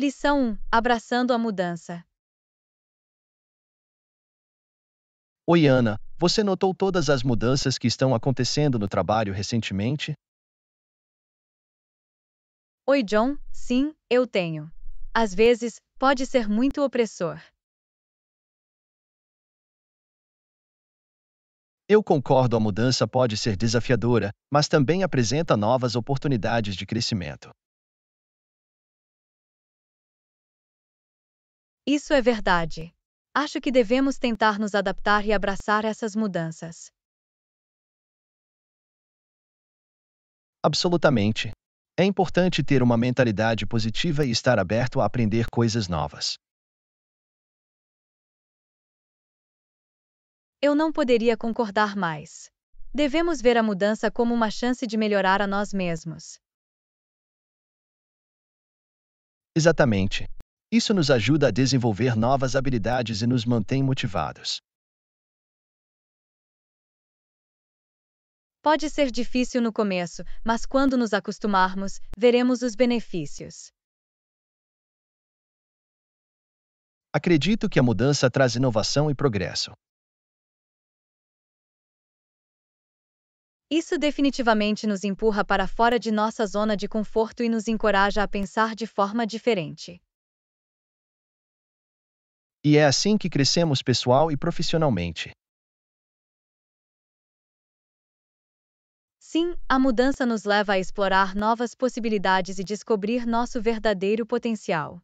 Lição 1 Abraçando a mudança. Oi, Ana. Você notou todas as mudanças que estão acontecendo no trabalho recentemente? Oi, John. Sim, eu tenho. Às vezes, pode ser muito opressor. Eu concordo, a mudança pode ser desafiadora, mas também apresenta novas oportunidades de crescimento. Isso é verdade. Acho que devemos tentar nos adaptar e abraçar essas mudanças. Absolutamente. É importante ter uma mentalidade positiva e estar aberto a aprender coisas novas. Eu não poderia concordar mais. Devemos ver a mudança como uma chance de melhorar a nós mesmos. Exatamente. Isso nos ajuda a desenvolver novas habilidades e nos mantém motivados. Pode ser difícil no começo, mas quando nos acostumarmos, veremos os benefícios. Acredito que a mudança traz inovação e progresso. Isso definitivamente nos empurra para fora de nossa zona de conforto e nos encoraja a pensar de forma diferente. E é assim que crescemos pessoal e profissionalmente. Sim, a mudança nos leva a explorar novas possibilidades e descobrir nosso verdadeiro potencial.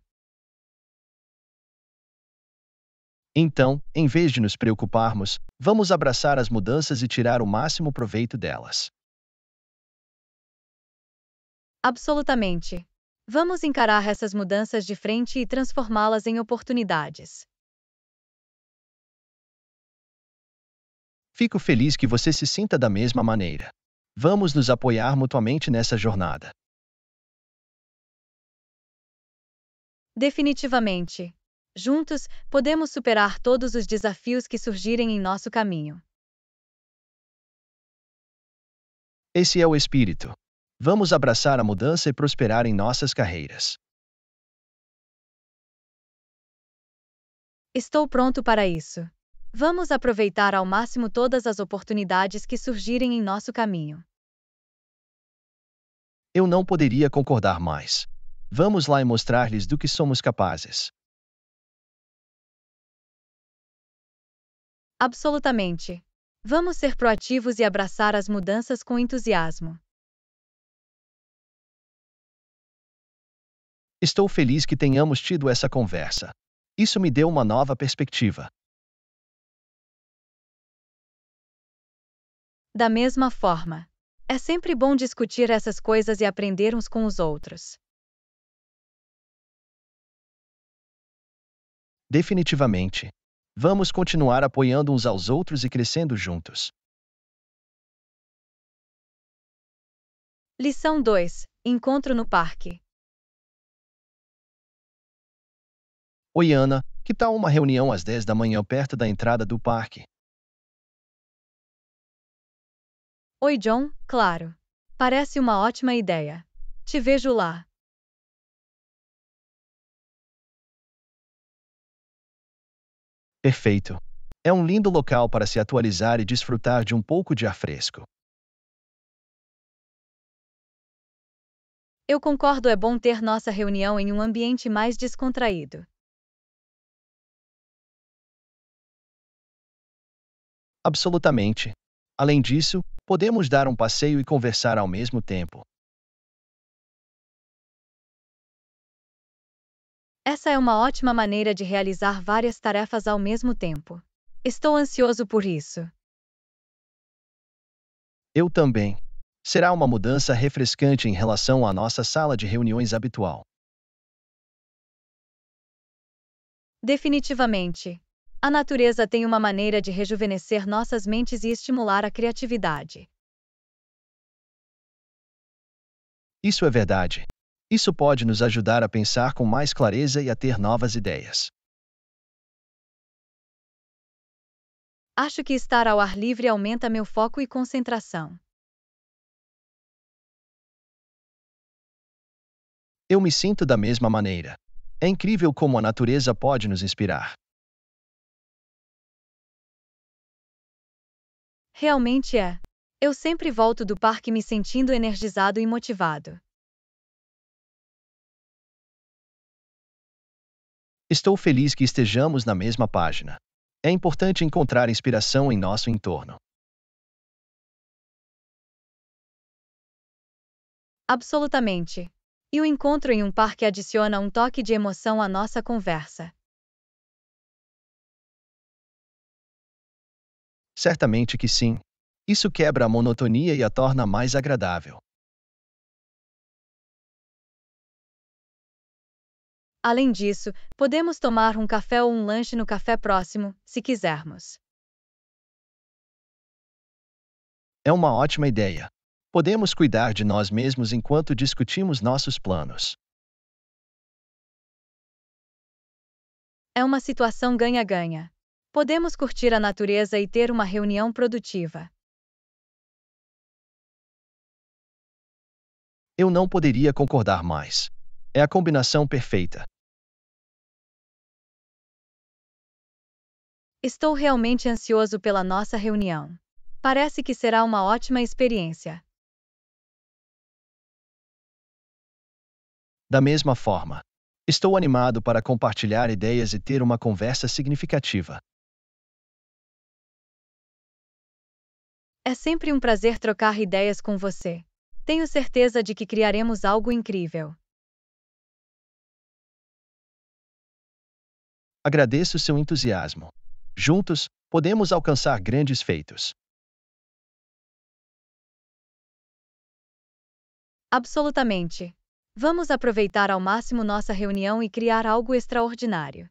Então, em vez de nos preocuparmos, vamos abraçar as mudanças e tirar o máximo proveito delas. Absolutamente. Vamos encarar essas mudanças de frente e transformá-las em oportunidades. Fico feliz que você se sinta da mesma maneira. Vamos nos apoiar mutuamente nessa jornada. Definitivamente. Juntos, podemos superar todos os desafios que surgirem em nosso caminho. Esse é o espírito. Vamos abraçar a mudança e prosperar em nossas carreiras. Estou pronto para isso. Vamos aproveitar ao máximo todas as oportunidades que surgirem em nosso caminho. Eu não poderia concordar mais. Vamos lá e mostrar-lhes do que somos capazes. Absolutamente. Vamos ser proativos e abraçar as mudanças com entusiasmo. Estou feliz que tenhamos tido essa conversa. Isso me deu uma nova perspectiva. Da mesma forma, é sempre bom discutir essas coisas e aprender uns com os outros. Definitivamente. Vamos continuar apoiando uns aos outros e crescendo juntos. Lição 2 Encontro no Parque Oi, Ana, que tal uma reunião às 10 da manhã perto da entrada do parque? Oi, John, claro. Parece uma ótima ideia. Te vejo lá. Perfeito. É um lindo local para se atualizar e desfrutar de um pouco de ar fresco. Eu concordo, é bom ter nossa reunião em um ambiente mais descontraído. Absolutamente. Além disso, podemos dar um passeio e conversar ao mesmo tempo. Essa é uma ótima maneira de realizar várias tarefas ao mesmo tempo. Estou ansioso por isso. Eu também. Será uma mudança refrescante em relação à nossa sala de reuniões habitual. Definitivamente. A natureza tem uma maneira de rejuvenescer nossas mentes e estimular a criatividade. Isso é verdade. Isso pode nos ajudar a pensar com mais clareza e a ter novas ideias. Acho que estar ao ar livre aumenta meu foco e concentração. Eu me sinto da mesma maneira. É incrível como a natureza pode nos inspirar. Realmente é. Eu sempre volto do parque me sentindo energizado e motivado. Estou feliz que estejamos na mesma página. É importante encontrar inspiração em nosso entorno. Absolutamente. E o encontro em um parque adiciona um toque de emoção à nossa conversa. Certamente que sim. Isso quebra a monotonia e a torna mais agradável. Além disso, podemos tomar um café ou um lanche no café próximo, se quisermos. É uma ótima ideia. Podemos cuidar de nós mesmos enquanto discutimos nossos planos. É uma situação ganha-ganha. Podemos curtir a natureza e ter uma reunião produtiva. Eu não poderia concordar mais. É a combinação perfeita. Estou realmente ansioso pela nossa reunião. Parece que será uma ótima experiência. Da mesma forma, estou animado para compartilhar ideias e ter uma conversa significativa. É sempre um prazer trocar ideias com você. Tenho certeza de que criaremos algo incrível. Agradeço seu entusiasmo. Juntos, podemos alcançar grandes feitos. Absolutamente. Vamos aproveitar ao máximo nossa reunião e criar algo extraordinário.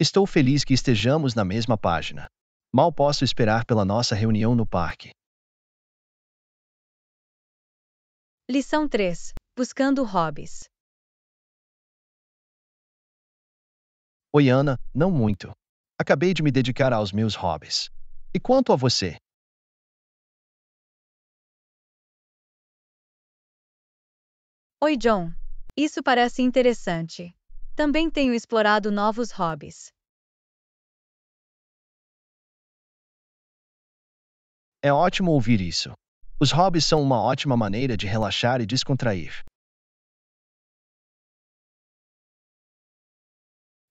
Estou feliz que estejamos na mesma página. Mal posso esperar pela nossa reunião no parque. Lição 3 Buscando hobbies. Oi, Ana, não muito. Acabei de me dedicar aos meus hobbies. E quanto a você? Oi, John. Isso parece interessante. Também tenho explorado novos hobbies. É ótimo ouvir isso. Os hobbies são uma ótima maneira de relaxar e descontrair.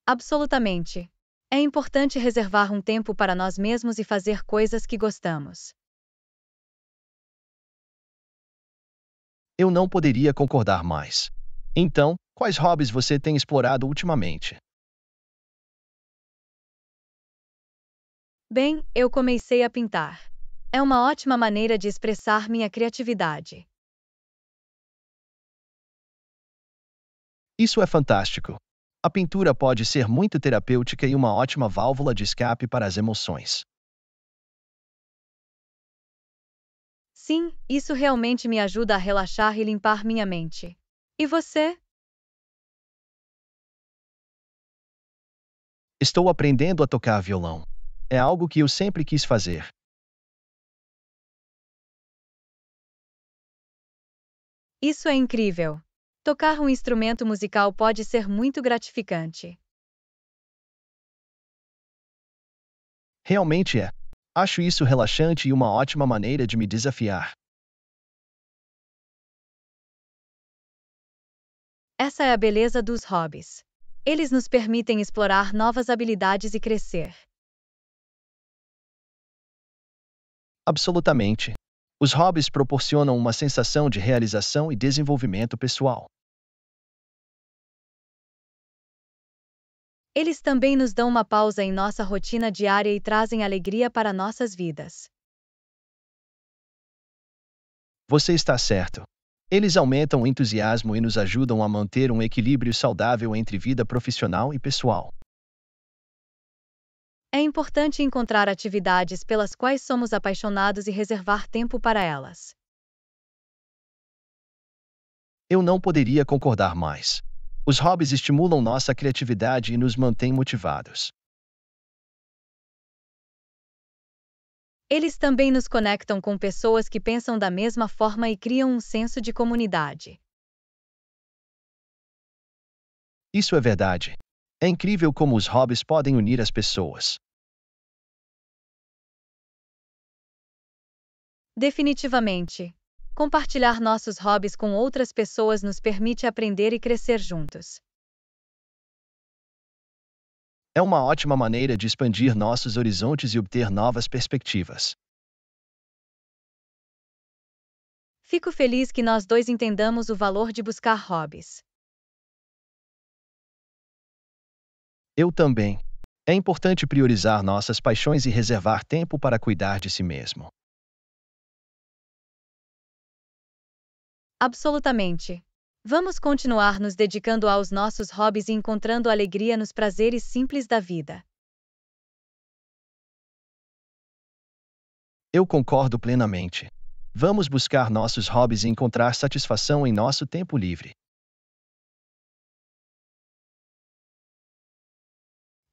Absolutamente. É importante reservar um tempo para nós mesmos e fazer coisas que gostamos. Eu não poderia concordar mais. Então, quais hobbies você tem explorado ultimamente? Bem, eu comecei a pintar. É uma ótima maneira de expressar minha criatividade. Isso é fantástico. A pintura pode ser muito terapêutica e uma ótima válvula de escape para as emoções. Sim, isso realmente me ajuda a relaxar e limpar minha mente. E você? Estou aprendendo a tocar violão. É algo que eu sempre quis fazer. Isso é incrível! Tocar um instrumento musical pode ser muito gratificante. Realmente é. Acho isso relaxante e uma ótima maneira de me desafiar. Essa é a beleza dos hobbies. Eles nos permitem explorar novas habilidades e crescer. Absolutamente. Os hobbies proporcionam uma sensação de realização e desenvolvimento pessoal. Eles também nos dão uma pausa em nossa rotina diária e trazem alegria para nossas vidas. Você está certo. Eles aumentam o entusiasmo e nos ajudam a manter um equilíbrio saudável entre vida profissional e pessoal. É importante encontrar atividades pelas quais somos apaixonados e reservar tempo para elas. Eu não poderia concordar mais. Os hobbies estimulam nossa criatividade e nos mantêm motivados. Eles também nos conectam com pessoas que pensam da mesma forma e criam um senso de comunidade. Isso é verdade. É incrível como os hobbies podem unir as pessoas. Definitivamente. Compartilhar nossos hobbies com outras pessoas nos permite aprender e crescer juntos. É uma ótima maneira de expandir nossos horizontes e obter novas perspectivas. Fico feliz que nós dois entendamos o valor de buscar hobbies. Eu também. É importante priorizar nossas paixões e reservar tempo para cuidar de si mesmo. Absolutamente. Vamos continuar nos dedicando aos nossos hobbies e encontrando alegria nos prazeres simples da vida. Eu concordo plenamente. Vamos buscar nossos hobbies e encontrar satisfação em nosso tempo livre.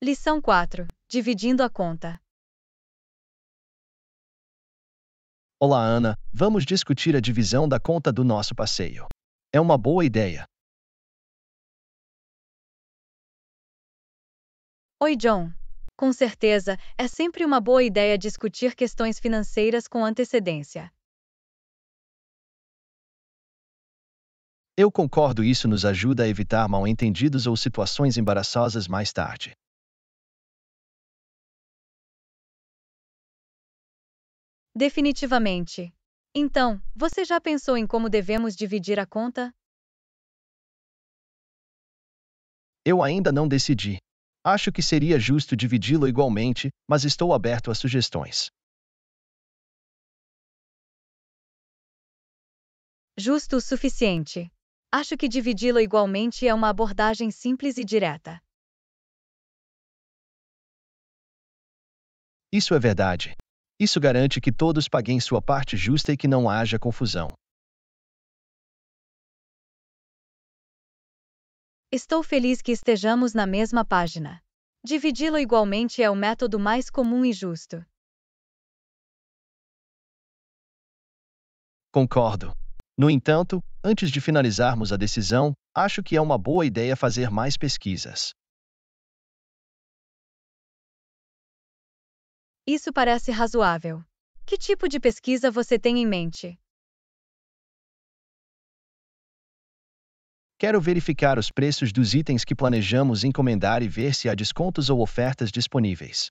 Lição 4 Dividindo a conta. Olá, Ana. Vamos discutir a divisão da conta do nosso passeio. É uma boa ideia. Oi, John. Com certeza, é sempre uma boa ideia discutir questões financeiras com antecedência. Eu concordo, isso nos ajuda a evitar mal-entendidos ou situações embaraçosas mais tarde. Definitivamente. Então, você já pensou em como devemos dividir a conta? Eu ainda não decidi. Acho que seria justo dividi-lo igualmente, mas estou aberto a sugestões. Justo o suficiente. Acho que dividi-lo igualmente é uma abordagem simples e direta. Isso é verdade. Isso garante que todos paguem sua parte justa e que não haja confusão. Estou feliz que estejamos na mesma página. Dividi-lo igualmente é o método mais comum e justo. Concordo. No entanto, antes de finalizarmos a decisão, acho que é uma boa ideia fazer mais pesquisas. Isso parece razoável. Que tipo de pesquisa você tem em mente? Quero verificar os preços dos itens que planejamos encomendar e ver se há descontos ou ofertas disponíveis.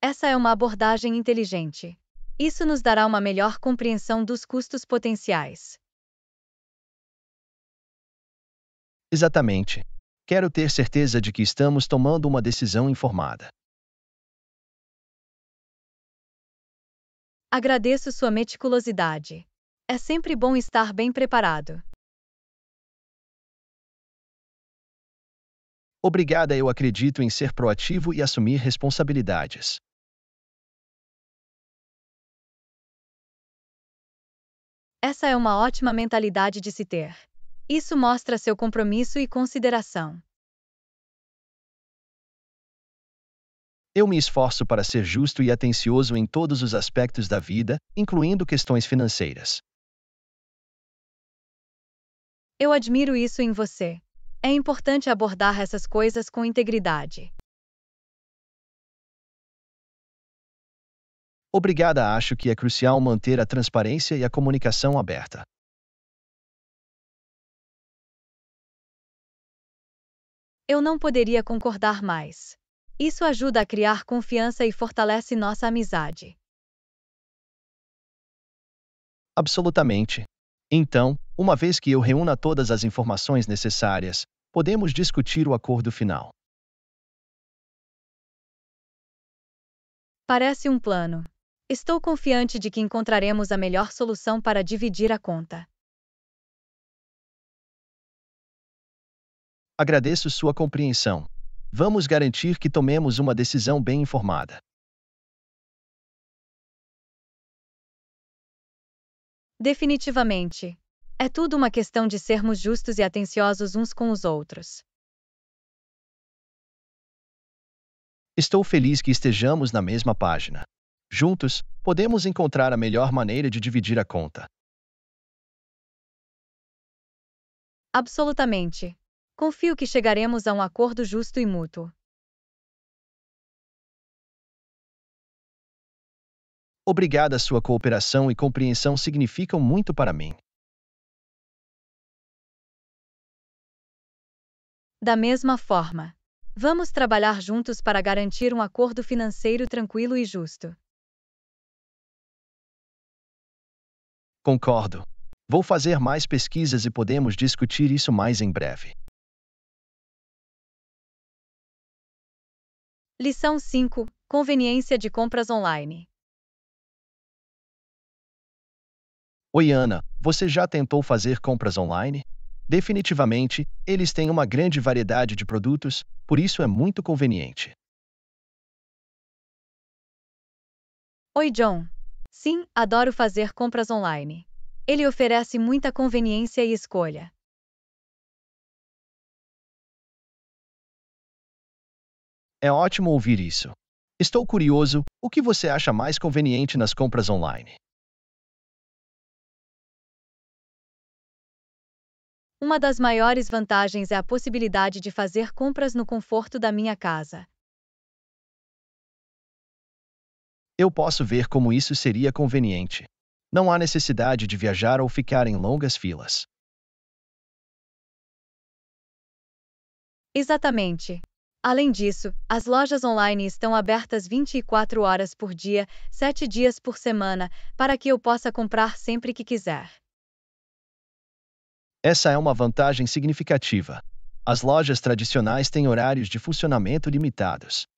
Essa é uma abordagem inteligente. Isso nos dará uma melhor compreensão dos custos potenciais. Exatamente. Quero ter certeza de que estamos tomando uma decisão informada. Agradeço sua meticulosidade. É sempre bom estar bem preparado. Obrigada, eu acredito em ser proativo e assumir responsabilidades. Essa é uma ótima mentalidade de se ter. Isso mostra seu compromisso e consideração. Eu me esforço para ser justo e atencioso em todos os aspectos da vida, incluindo questões financeiras. Eu admiro isso em você. É importante abordar essas coisas com integridade. Obrigada, acho que é crucial manter a transparência e a comunicação aberta. Eu não poderia concordar mais. Isso ajuda a criar confiança e fortalece nossa amizade. Absolutamente. Então, uma vez que eu reúna todas as informações necessárias, podemos discutir o acordo final. Parece um plano. Estou confiante de que encontraremos a melhor solução para dividir a conta. Agradeço sua compreensão. Vamos garantir que tomemos uma decisão bem informada. Definitivamente. É tudo uma questão de sermos justos e atenciosos uns com os outros. Estou feliz que estejamos na mesma página. Juntos, podemos encontrar a melhor maneira de dividir a conta. Absolutamente. Confio que chegaremos a um acordo justo e mútuo. Obrigada, sua cooperação e compreensão significam muito para mim. Da mesma forma, vamos trabalhar juntos para garantir um acordo financeiro tranquilo e justo. Concordo. Vou fazer mais pesquisas e podemos discutir isso mais em breve. Lição 5 Conveniência de compras online. Oi, Ana, você já tentou fazer compras online? Definitivamente, eles têm uma grande variedade de produtos, por isso é muito conveniente. Oi, John. Sim, adoro fazer compras online. Ele oferece muita conveniência e escolha. É ótimo ouvir isso. Estou curioso, o que você acha mais conveniente nas compras online? Uma das maiores vantagens é a possibilidade de fazer compras no conforto da minha casa. Eu posso ver como isso seria conveniente. Não há necessidade de viajar ou ficar em longas filas. Exatamente. Além disso, as lojas online estão abertas 24 horas por dia, 7 dias por semana, para que eu possa comprar sempre que quiser. Essa é uma vantagem significativa. As lojas tradicionais têm horários de funcionamento limitados.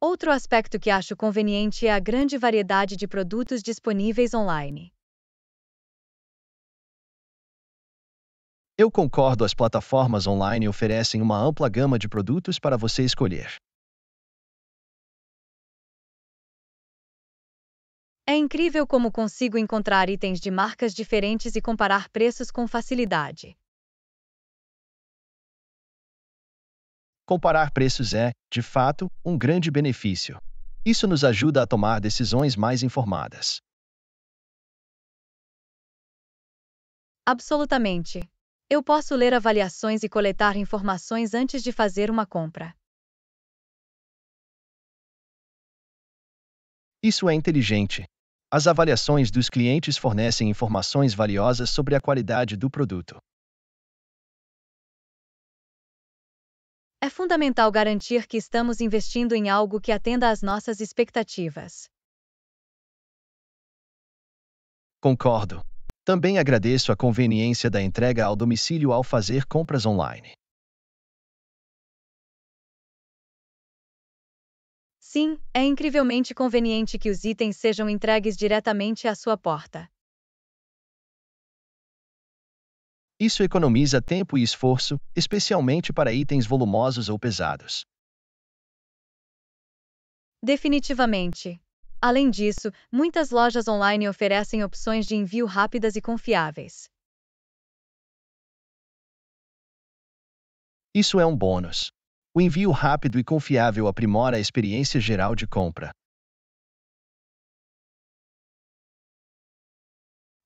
Outro aspecto que acho conveniente é a grande variedade de produtos disponíveis online. Eu concordo, as plataformas online oferecem uma ampla gama de produtos para você escolher. É incrível como consigo encontrar itens de marcas diferentes e comparar preços com facilidade. Comparar preços é, de fato, um grande benefício. Isso nos ajuda a tomar decisões mais informadas. Absolutamente. Eu posso ler avaliações e coletar informações antes de fazer uma compra. Isso é inteligente. As avaliações dos clientes fornecem informações valiosas sobre a qualidade do produto. É fundamental garantir que estamos investindo em algo que atenda às nossas expectativas. Concordo. Também agradeço a conveniência da entrega ao domicílio ao fazer compras online. Sim, é incrivelmente conveniente que os itens sejam entregues diretamente à sua porta. Isso economiza tempo e esforço, especialmente para itens volumosos ou pesados. Definitivamente. Além disso, muitas lojas online oferecem opções de envio rápidas e confiáveis. Isso é um bônus. O envio rápido e confiável aprimora a experiência geral de compra.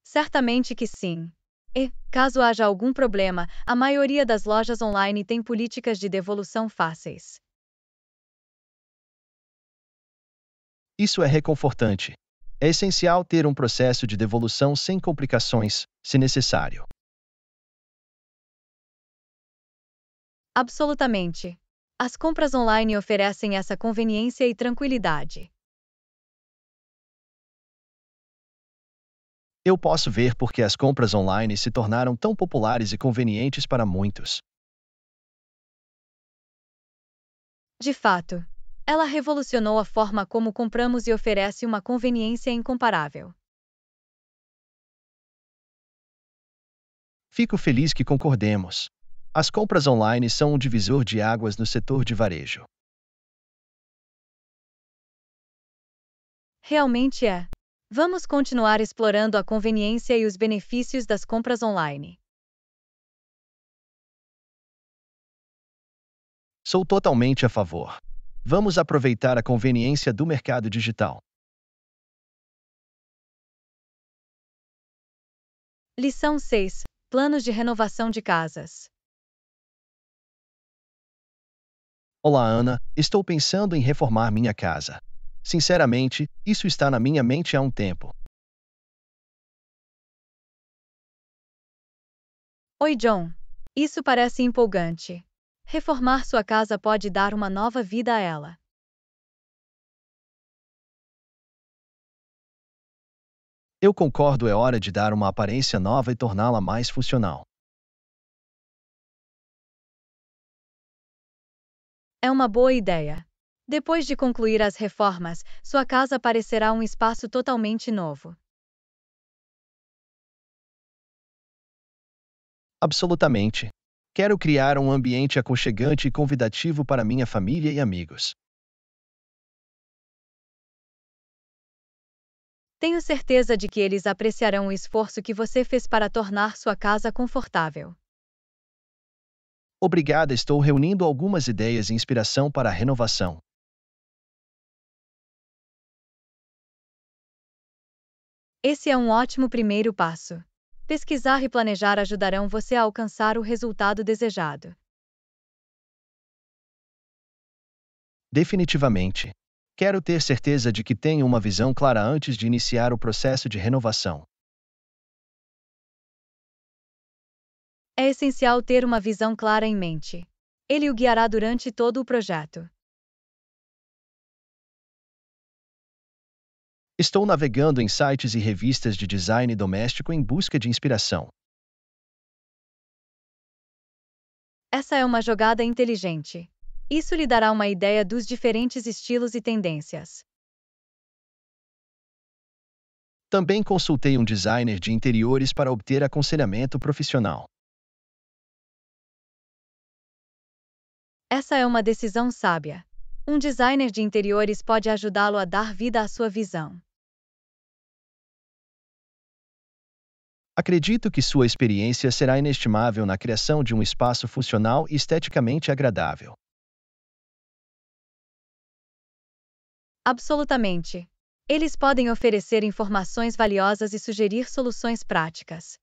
Certamente que sim. E, caso haja algum problema, a maioria das lojas online tem políticas de devolução fáceis. Isso é reconfortante. É essencial ter um processo de devolução sem complicações, se necessário. Absolutamente. As compras online oferecem essa conveniência e tranquilidade. Eu posso ver por que as compras online se tornaram tão populares e convenientes para muitos. De fato, ela revolucionou a forma como compramos e oferece uma conveniência incomparável. Fico feliz que concordemos. As compras online são um divisor de águas no setor de varejo. Realmente é. Vamos continuar explorando a conveniência e os benefícios das compras online. Sou totalmente a favor. Vamos aproveitar a conveniência do mercado digital. Lição 6 Planos de renovação de casas. Olá, Ana. Estou pensando em reformar minha casa. Sinceramente, isso está na minha mente há um tempo. Oi, John. Isso parece empolgante. Reformar sua casa pode dar uma nova vida a ela. Eu concordo, é hora de dar uma aparência nova e torná-la mais funcional. É uma boa ideia. Depois de concluir as reformas, sua casa parecerá um espaço totalmente novo. Absolutamente. Quero criar um ambiente aconchegante e convidativo para minha família e amigos. Tenho certeza de que eles apreciarão o esforço que você fez para tornar sua casa confortável. Obrigada, estou reunindo algumas ideias e inspiração para a renovação. Esse é um ótimo primeiro passo. Pesquisar e planejar ajudarão você a alcançar o resultado desejado. Definitivamente. Quero ter certeza de que tenho uma visão clara antes de iniciar o processo de renovação. É essencial ter uma visão clara em mente. Ele o guiará durante todo o projeto. Estou navegando em sites e revistas de design doméstico em busca de inspiração. Essa é uma jogada inteligente. Isso lhe dará uma ideia dos diferentes estilos e tendências. Também consultei um designer de interiores para obter aconselhamento profissional. Essa é uma decisão sábia. Um designer de interiores pode ajudá-lo a dar vida à sua visão. Acredito que sua experiência será inestimável na criação de um espaço funcional e esteticamente agradável. Absolutamente. Eles podem oferecer informações valiosas e sugerir soluções práticas.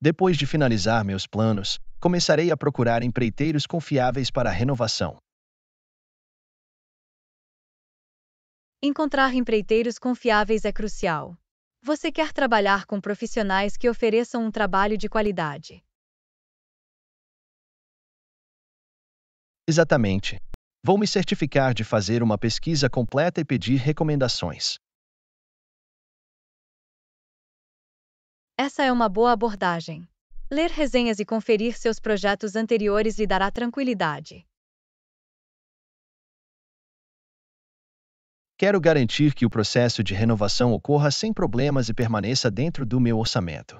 Depois de finalizar meus planos, começarei a procurar empreiteiros confiáveis para a renovação. Encontrar empreiteiros confiáveis é crucial. Você quer trabalhar com profissionais que ofereçam um trabalho de qualidade. Exatamente. Vou me certificar de fazer uma pesquisa completa e pedir recomendações. Essa é uma boa abordagem. Ler resenhas e conferir seus projetos anteriores lhe dará tranquilidade. Quero garantir que o processo de renovação ocorra sem problemas e permaneça dentro do meu orçamento.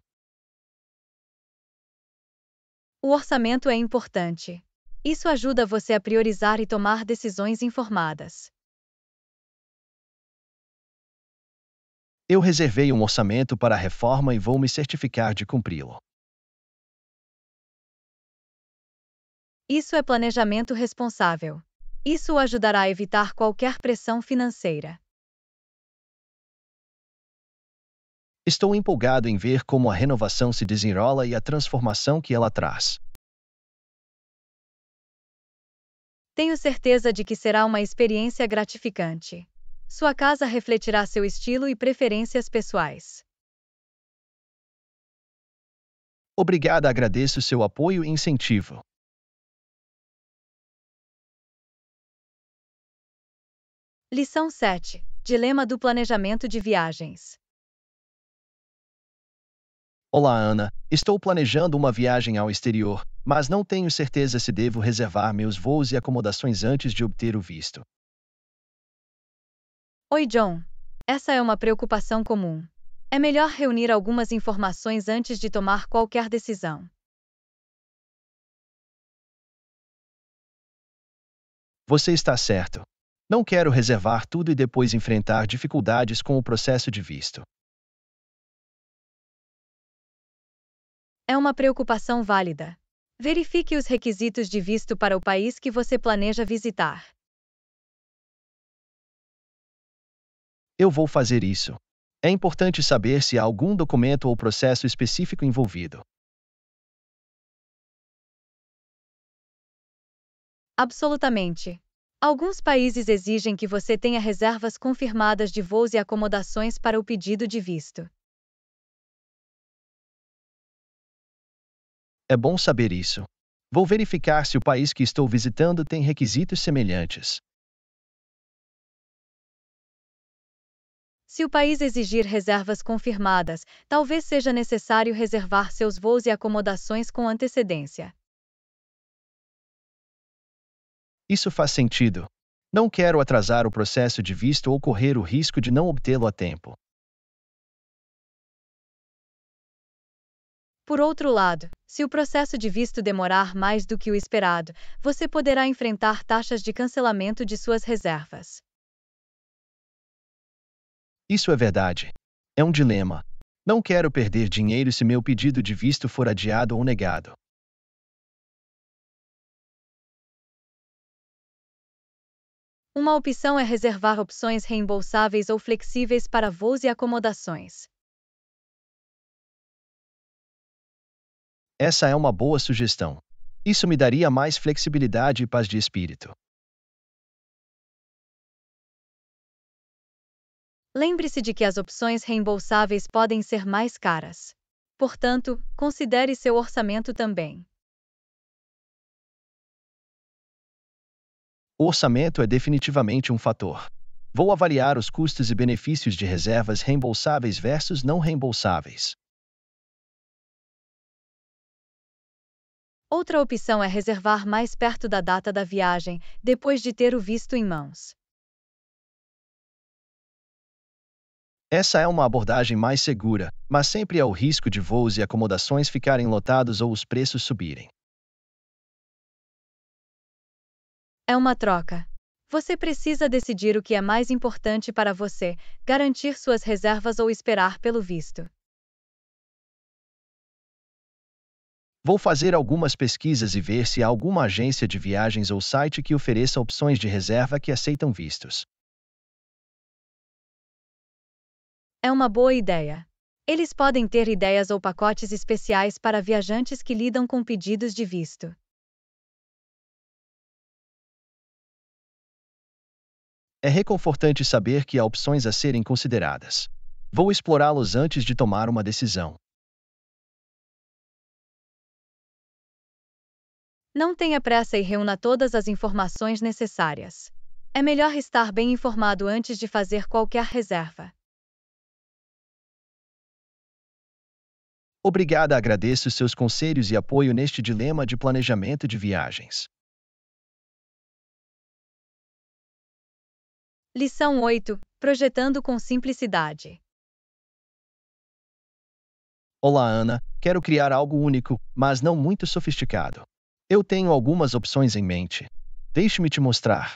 O orçamento é importante. Isso ajuda você a priorizar e tomar decisões informadas. Eu reservei um orçamento para a reforma e vou me certificar de cumpri-lo. Isso é planejamento responsável. Isso o ajudará a evitar qualquer pressão financeira. Estou empolgado em ver como a renovação se desenrola e a transformação que ela traz. Tenho certeza de que será uma experiência gratificante. Sua casa refletirá seu estilo e preferências pessoais. Obrigada, agradeço seu apoio e incentivo. Lição 7 Dilema do Planejamento de Viagens. Olá, Ana. Estou planejando uma viagem ao exterior, mas não tenho certeza se devo reservar meus voos e acomodações antes de obter o visto. Oi, John. Essa é uma preocupação comum. É melhor reunir algumas informações antes de tomar qualquer decisão. Você está certo. Não quero reservar tudo e depois enfrentar dificuldades com o processo de visto. É uma preocupação válida. Verifique os requisitos de visto para o país que você planeja visitar. Eu vou fazer isso. É importante saber se há algum documento ou processo específico envolvido. Absolutamente. Alguns países exigem que você tenha reservas confirmadas de voos e acomodações para o pedido de visto. É bom saber isso. Vou verificar se o país que estou visitando tem requisitos semelhantes. Se o país exigir reservas confirmadas, talvez seja necessário reservar seus voos e acomodações com antecedência. Isso faz sentido. Não quero atrasar o processo de visto ou correr o risco de não obtê-lo a tempo. Por outro lado, se o processo de visto demorar mais do que o esperado, você poderá enfrentar taxas de cancelamento de suas reservas. Isso é verdade. É um dilema. Não quero perder dinheiro se meu pedido de visto for adiado ou negado. Uma opção é reservar opções reembolsáveis ou flexíveis para voos e acomodações. Essa é uma boa sugestão. Isso me daria mais flexibilidade e paz de espírito. Lembre-se de que as opções reembolsáveis podem ser mais caras. Portanto, considere seu orçamento também. O orçamento é definitivamente um fator. Vou avaliar os custos e benefícios de reservas reembolsáveis versus não reembolsáveis. Outra opção é reservar mais perto da data da viagem, depois de ter o visto em mãos. Essa é uma abordagem mais segura, mas sempre há é o risco de voos e acomodações ficarem lotados ou os preços subirem. É uma troca. Você precisa decidir o que é mais importante para você: garantir suas reservas ou esperar pelo visto. Vou fazer algumas pesquisas e ver se há alguma agência de viagens ou site que ofereça opções de reserva que aceitam vistos. É uma boa ideia. Eles podem ter ideias ou pacotes especiais para viajantes que lidam com pedidos de visto. É reconfortante saber que há opções a serem consideradas. Vou explorá-los antes de tomar uma decisão. Não tenha pressa e reúna todas as informações necessárias. É melhor estar bem informado antes de fazer qualquer reserva. Obrigada, agradeço seus conselhos e apoio neste dilema de planejamento de viagens. Lição 8 Projetando com simplicidade. Olá, Ana. Quero criar algo único, mas não muito sofisticado. Eu tenho algumas opções em mente. Deixe-me te mostrar.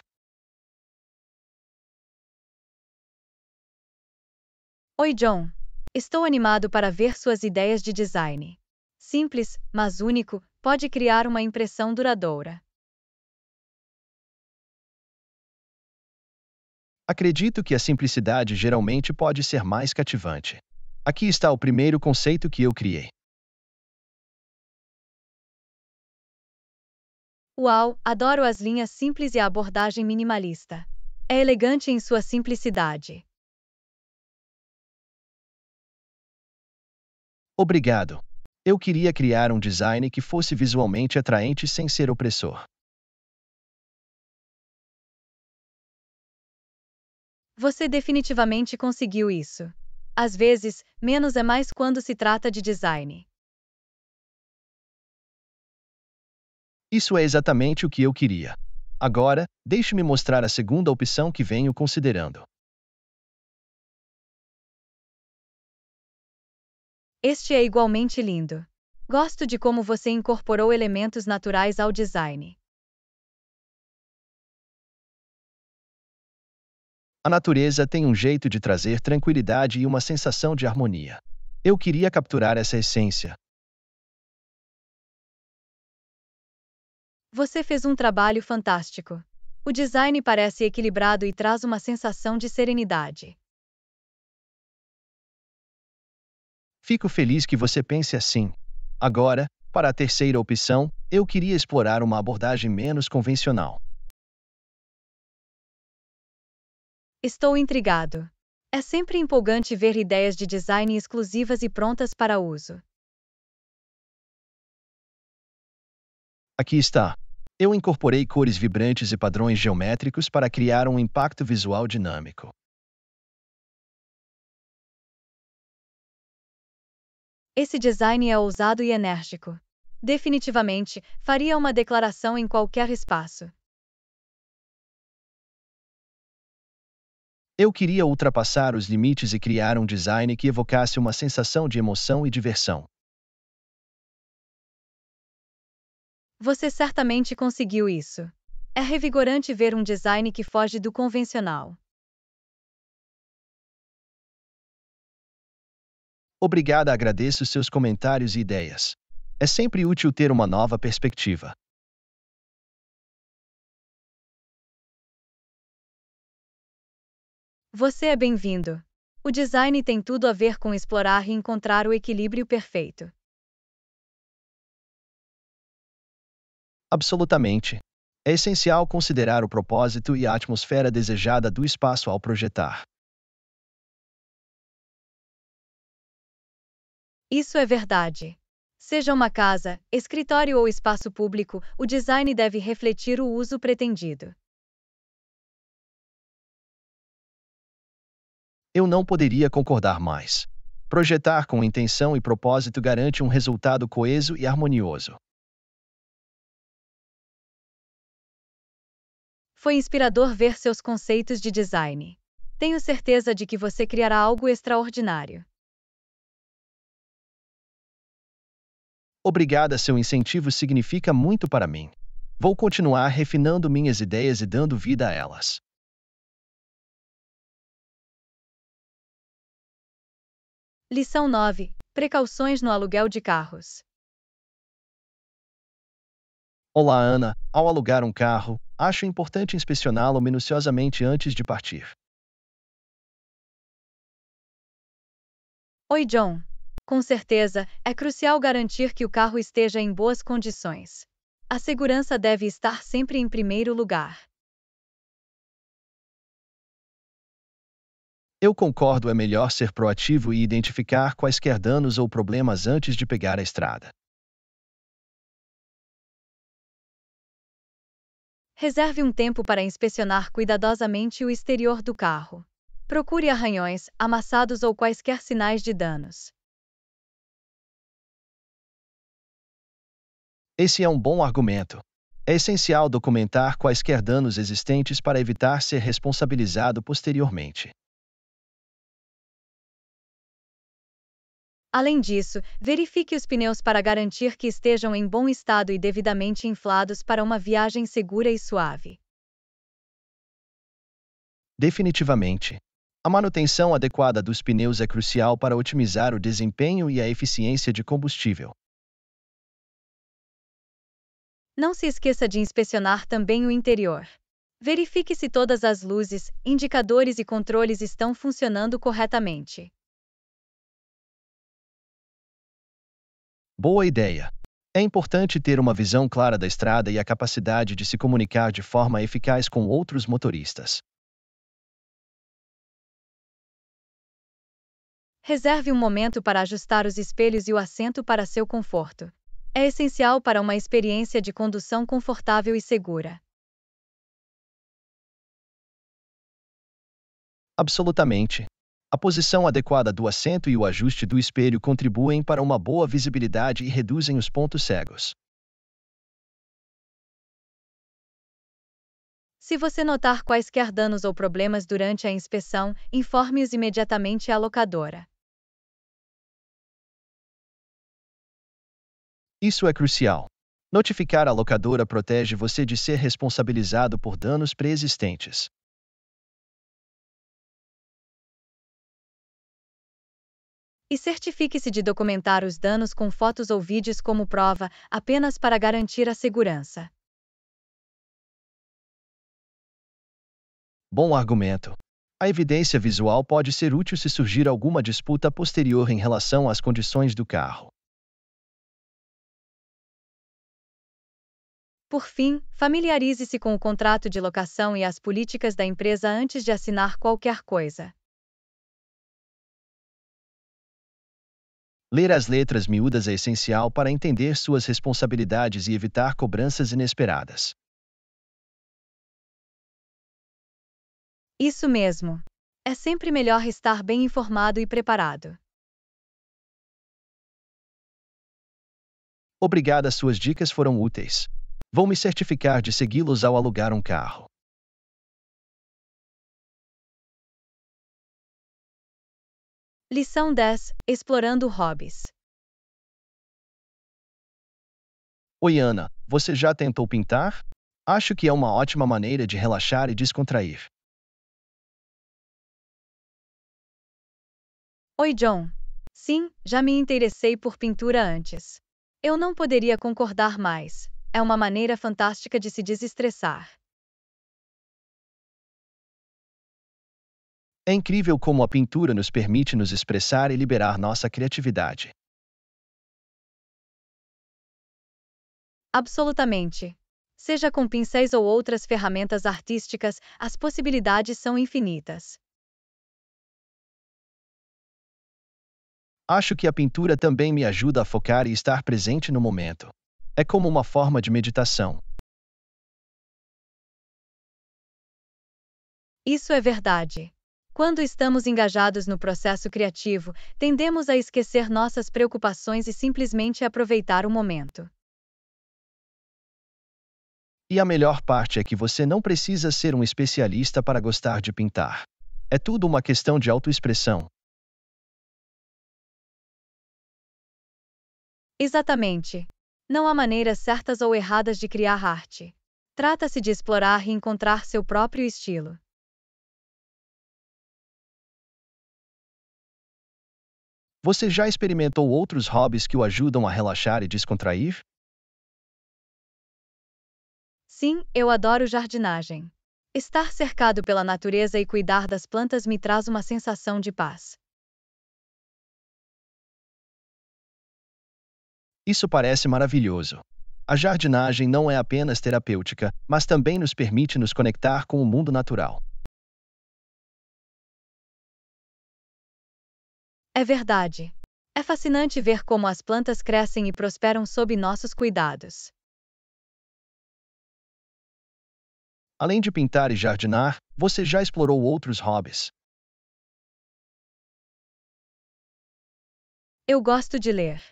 Oi, John. Estou animado para ver suas ideias de design. Simples, mas único, pode criar uma impressão duradoura. Acredito que a simplicidade geralmente pode ser mais cativante. Aqui está o primeiro conceito que eu criei. Uau, adoro as linhas simples e a abordagem minimalista. É elegante em sua simplicidade. Obrigado. Eu queria criar um design que fosse visualmente atraente sem ser opressor. Você definitivamente conseguiu isso. Às vezes, menos é mais quando se trata de design. Isso é exatamente o que eu queria. Agora, deixe-me mostrar a segunda opção que venho considerando. Este é igualmente lindo. Gosto de como você incorporou elementos naturais ao design. A natureza tem um jeito de trazer tranquilidade e uma sensação de harmonia. Eu queria capturar essa essência. Você fez um trabalho fantástico. O design parece equilibrado e traz uma sensação de serenidade. Fico feliz que você pense assim. Agora, para a terceira opção, eu queria explorar uma abordagem menos convencional. Estou intrigado. É sempre empolgante ver ideias de design exclusivas e prontas para uso. Aqui está. Eu incorporei cores vibrantes e padrões geométricos para criar um impacto visual dinâmico. Esse design é ousado e enérgico. Definitivamente, faria uma declaração em qualquer espaço. Eu queria ultrapassar os limites e criar um design que evocasse uma sensação de emoção e diversão. Você certamente conseguiu isso. É revigorante ver um design que foge do convencional. Obrigada, agradeço seus comentários e ideias. É sempre útil ter uma nova perspectiva. Você é bem-vindo. O design tem tudo a ver com explorar e encontrar o equilíbrio perfeito. Absolutamente. É essencial considerar o propósito e a atmosfera desejada do espaço ao projetar. Isso é verdade. Seja uma casa, escritório ou espaço público, o design deve refletir o uso pretendido. Eu não poderia concordar mais. Projetar com intenção e propósito garante um resultado coeso e harmonioso. Foi inspirador ver seus conceitos de design. Tenho certeza de que você criará algo extraordinário. Obrigada, seu incentivo significa muito para mim. Vou continuar refinando minhas ideias e dando vida a elas. Lição 9: Precauções no aluguel de carros. Olá, Ana. Ao alugar um carro, acho importante inspecioná-lo minuciosamente antes de partir. Oi, John. Com certeza, é crucial garantir que o carro esteja em boas condições. A segurança deve estar sempre em primeiro lugar. Eu concordo, é melhor ser proativo e identificar quaisquer danos ou problemas antes de pegar a estrada. Reserve um tempo para inspecionar cuidadosamente o exterior do carro. Procure arranhões, amassados ou quaisquer sinais de danos. Esse é um bom argumento. É essencial documentar quaisquer danos existentes para evitar ser responsabilizado posteriormente. Além disso, verifique os pneus para garantir que estejam em bom estado e devidamente inflados para uma viagem segura e suave. Definitivamente. A manutenção adequada dos pneus é crucial para otimizar o desempenho e a eficiência de combustível. Não se esqueça de inspecionar também o interior. Verifique se todas as luzes, indicadores e controles estão funcionando corretamente. Boa ideia. É importante ter uma visão clara da estrada e a capacidade de se comunicar de forma eficaz com outros motoristas. Reserve um momento para ajustar os espelhos e o assento para seu conforto. É essencial para uma experiência de condução confortável e segura. Absolutamente. A posição adequada do assento e o ajuste do espelho contribuem para uma boa visibilidade e reduzem os pontos cegos. Se você notar quaisquer danos ou problemas durante a inspeção, informe-os imediatamente à locadora. Isso é crucial. Notificar a locadora protege você de ser responsabilizado por danos preexistentes. E certifique-se de documentar os danos com fotos ou vídeos como prova, apenas para garantir a segurança. Bom argumento. A evidência visual pode ser útil se surgir alguma disputa posterior em relação às condições do carro. Por fim, familiarize-se com o contrato de locação e as políticas da empresa antes de assinar qualquer coisa. Ler as letras miúdas é essencial para entender suas responsabilidades e evitar cobranças inesperadas. Isso mesmo. É sempre melhor estar bem informado e preparado. Obrigada, suas dicas foram úteis. Vou me certificar de segui-los ao alugar um carro. Lição 10 Explorando hobbies. Oi, Ana, você já tentou pintar? Acho que é uma ótima maneira de relaxar e descontrair. Oi, John. Sim, já me interessei por pintura antes. Eu não poderia concordar mais. É uma maneira fantástica de se desestressar. É incrível como a pintura nos permite nos expressar e liberar nossa criatividade. Absolutamente. Seja com pincéis ou outras ferramentas artísticas, as possibilidades são infinitas. Acho que a pintura também me ajuda a focar e estar presente no momento. É como uma forma de meditação. Isso é verdade. Quando estamos engajados no processo criativo, tendemos a esquecer nossas preocupações e simplesmente aproveitar o momento. E a melhor parte é que você não precisa ser um especialista para gostar de pintar. É tudo uma questão de autoexpressão. Exatamente. Não há maneiras certas ou erradas de criar arte. Trata-se de explorar e encontrar seu próprio estilo. Você já experimentou outros hobbies que o ajudam a relaxar e descontrair? Sim, eu adoro jardinagem. Estar cercado pela natureza e cuidar das plantas me traz uma sensação de paz. Isso parece maravilhoso. A jardinagem não é apenas terapêutica, mas também nos permite nos conectar com o mundo natural. É verdade. É fascinante ver como as plantas crescem e prosperam sob nossos cuidados. Além de pintar e jardinar, você já explorou outros hobbies? Eu gosto de ler.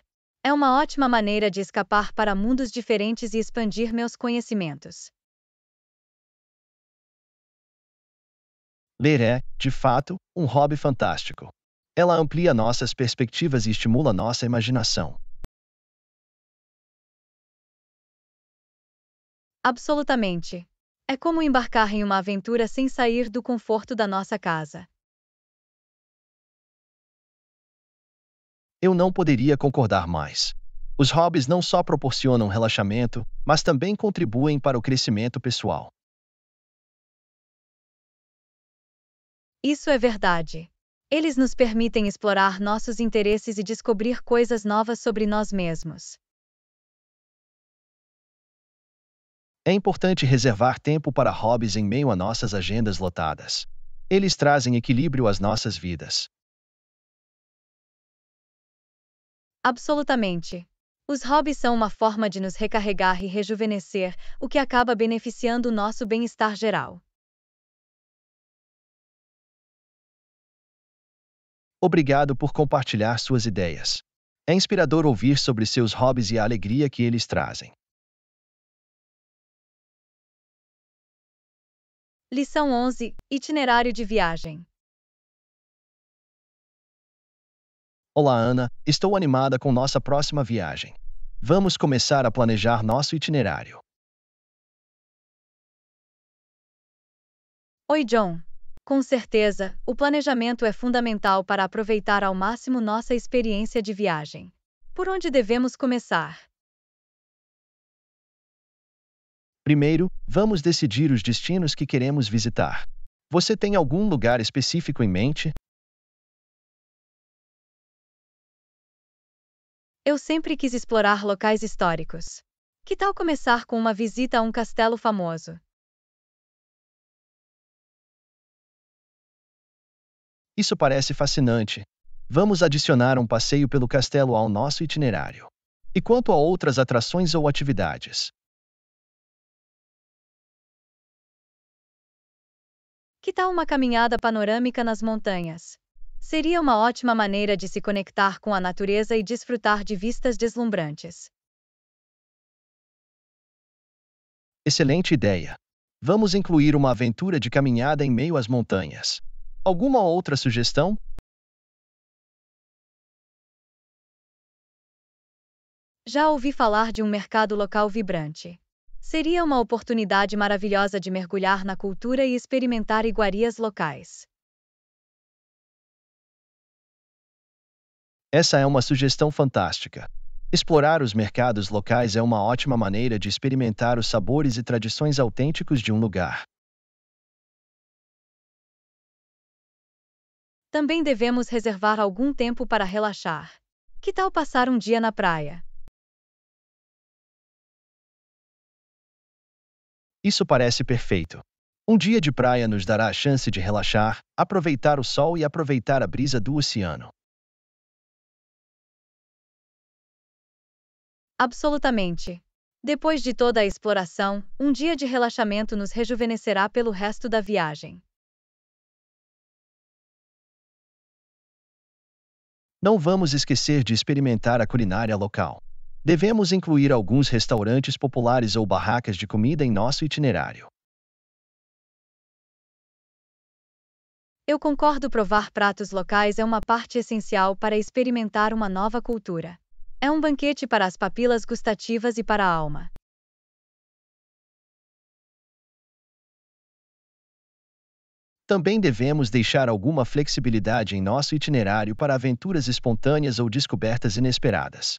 É uma ótima maneira de escapar para mundos diferentes e expandir meus conhecimentos. Ler é, de fato, um hobby fantástico. Ela amplia nossas perspectivas e estimula nossa imaginação. Absolutamente. É como embarcar em uma aventura sem sair do conforto da nossa casa. Eu não poderia concordar mais. Os hobbies não só proporcionam relaxamento, mas também contribuem para o crescimento pessoal. Isso é verdade. Eles nos permitem explorar nossos interesses e descobrir coisas novas sobre nós mesmos. É importante reservar tempo para hobbies em meio a nossas agendas lotadas. Eles trazem equilíbrio às nossas vidas. Absolutamente. Os hobbies são uma forma de nos recarregar e rejuvenescer, o que acaba beneficiando o nosso bem-estar geral. Obrigado por compartilhar suas ideias. É inspirador ouvir sobre seus hobbies e a alegria que eles trazem. Lição 11 Itinerário de viagem. Olá, Ana. Estou animada com nossa próxima viagem. Vamos começar a planejar nosso itinerário. Oi, John. Com certeza, o planejamento é fundamental para aproveitar ao máximo nossa experiência de viagem. Por onde devemos começar? Primeiro, vamos decidir os destinos que queremos visitar. Você tem algum lugar específico em mente? Eu sempre quis explorar locais históricos. Que tal começar com uma visita a um castelo famoso? Isso parece fascinante. Vamos adicionar um passeio pelo castelo ao nosso itinerário. E quanto a outras atrações ou atividades? Que tal uma caminhada panorâmica nas montanhas? Seria uma ótima maneira de se conectar com a natureza e desfrutar de vistas deslumbrantes. Excelente ideia! Vamos incluir uma aventura de caminhada em meio às montanhas. Alguma outra sugestão? Já ouvi falar de um mercado local vibrante. Seria uma oportunidade maravilhosa de mergulhar na cultura e experimentar iguarias locais. Essa é uma sugestão fantástica. Explorar os mercados locais é uma ótima maneira de experimentar os sabores e tradições autênticos de um lugar. também devemos reservar algum tempo para relaxar. Que tal passar um dia na praia? Isso parece perfeito. Um dia de praia nos dará a chance de relaxar, aproveitar o sol e aproveitar a brisa do oceano. Absolutamente. Depois de toda a exploração, um dia de relaxamento nos rejuvenescerá pelo resto da viagem. Não vamos esquecer de experimentar a culinária local. Devemos incluir alguns restaurantes populares ou barracas de comida em nosso itinerário. Eu concordo provar pratos locais é uma parte essencial para experimentar uma nova cultura. É um banquete para as papilas gustativas e para a alma. Também devemos deixar alguma flexibilidade em nosso itinerário para aventuras espontâneas ou descobertas inesperadas.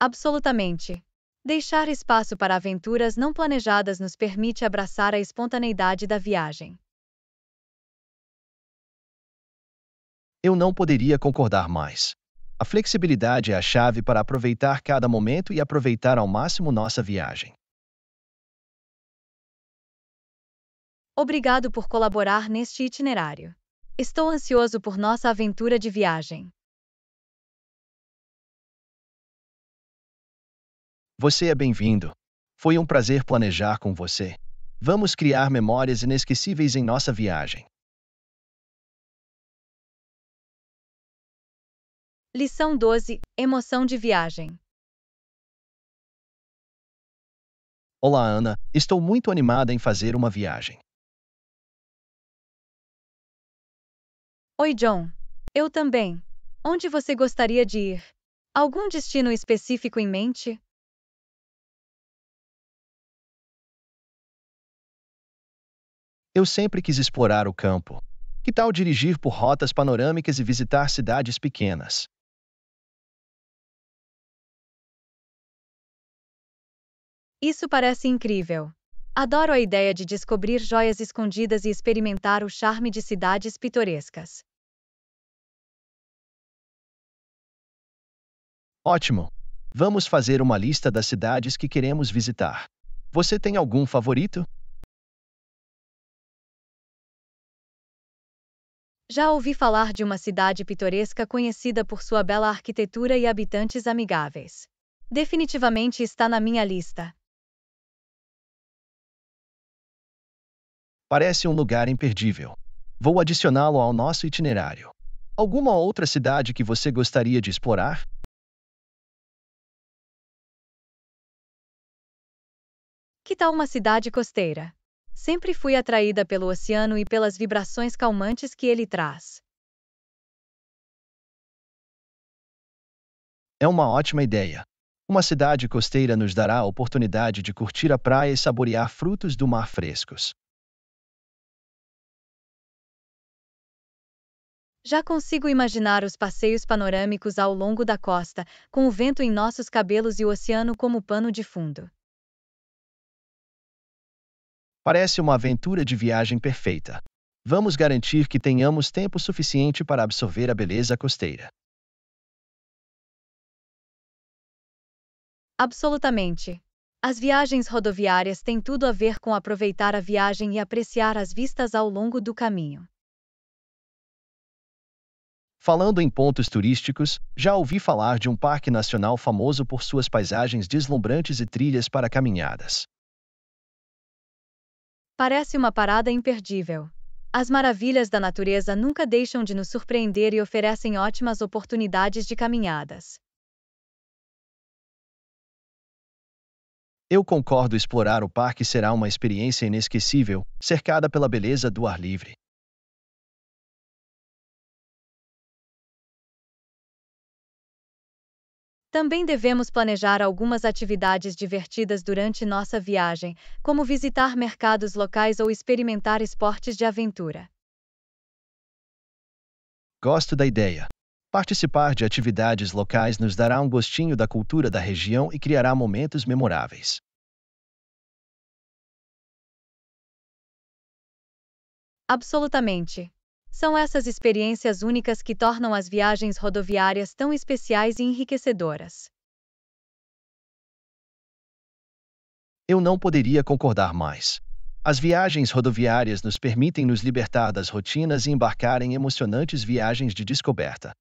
Absolutamente. Deixar espaço para aventuras não planejadas nos permite abraçar a espontaneidade da viagem. Eu não poderia concordar mais. A flexibilidade é a chave para aproveitar cada momento e aproveitar ao máximo nossa viagem. Obrigado por colaborar neste itinerário. Estou ansioso por nossa aventura de viagem. Você é bem-vindo. Foi um prazer planejar com você. Vamos criar memórias inesquecíveis em nossa viagem. Lição 12 Emoção de viagem. Olá, Ana. Estou muito animada em fazer uma viagem. Oi, John. Eu também. Onde você gostaria de ir? Algum destino específico em mente? Eu sempre quis explorar o campo. Que tal dirigir por rotas panorâmicas e visitar cidades pequenas? Isso parece incrível. Adoro a ideia de descobrir joias escondidas e experimentar o charme de cidades pitorescas. Ótimo! Vamos fazer uma lista das cidades que queremos visitar. Você tem algum favorito? Já ouvi falar de uma cidade pitoresca conhecida por sua bela arquitetura e habitantes amigáveis. Definitivamente está na minha lista. Parece um lugar imperdível. Vou adicioná-lo ao nosso itinerário. Alguma outra cidade que você gostaria de explorar? Que tal uma cidade costeira? Sempre fui atraída pelo oceano e pelas vibrações calmantes que ele traz. É uma ótima ideia. Uma cidade costeira nos dará a oportunidade de curtir a praia e saborear frutos do mar frescos. Já consigo imaginar os passeios panorâmicos ao longo da costa, com o vento em nossos cabelos e o oceano como pano de fundo. Parece uma aventura de viagem perfeita. Vamos garantir que tenhamos tempo suficiente para absorver a beleza costeira. Absolutamente. As viagens rodoviárias têm tudo a ver com aproveitar a viagem e apreciar as vistas ao longo do caminho. Falando em pontos turísticos, já ouvi falar de um parque nacional famoso por suas paisagens deslumbrantes e trilhas para caminhadas. Parece uma parada imperdível. As maravilhas da natureza nunca deixam de nos surpreender e oferecem ótimas oportunidades de caminhadas. Eu concordo explorar o parque será uma experiência inesquecível, cercada pela beleza do ar livre. Também devemos planejar algumas atividades divertidas durante nossa viagem, como visitar mercados locais ou experimentar esportes de aventura. Gosto da ideia. Participar de atividades locais nos dará um gostinho da cultura da região e criará momentos memoráveis. Absolutamente. São essas experiências únicas que tornam as viagens rodoviárias tão especiais e enriquecedoras. Eu não poderia concordar mais. As viagens rodoviárias nos permitem nos libertar das rotinas e embarcar em emocionantes viagens de descoberta.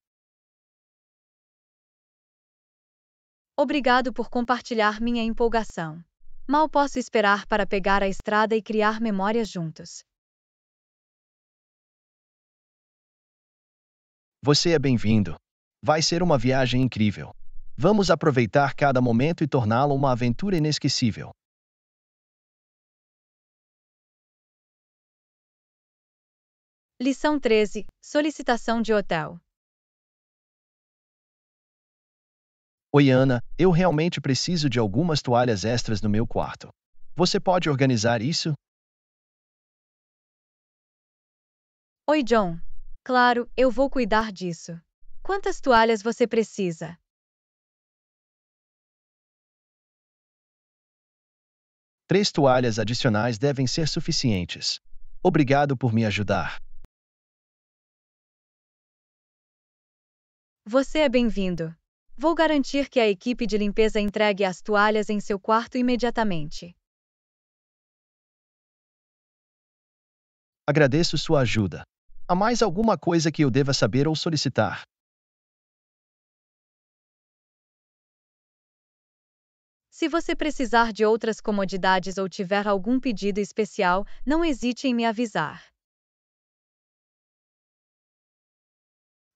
Obrigado por compartilhar minha empolgação. Mal posso esperar para pegar a estrada e criar memórias juntos. Você é bem-vindo. Vai ser uma viagem incrível. Vamos aproveitar cada momento e torná-lo uma aventura inesquecível. Lição 13 Solicitação de hotel. Oi, Ana, eu realmente preciso de algumas toalhas extras no meu quarto. Você pode organizar isso? Oi, John, Claro, eu vou cuidar disso. Quantas toalhas você precisa? Três toalhas adicionais devem ser suficientes. Obrigado por me ajudar. Você é bem-vindo. Vou garantir que a equipe de limpeza entregue as toalhas em seu quarto imediatamente. Agradeço sua ajuda. Há mais alguma coisa que eu deva saber ou solicitar? Se você precisar de outras comodidades ou tiver algum pedido especial, não hesite em me avisar.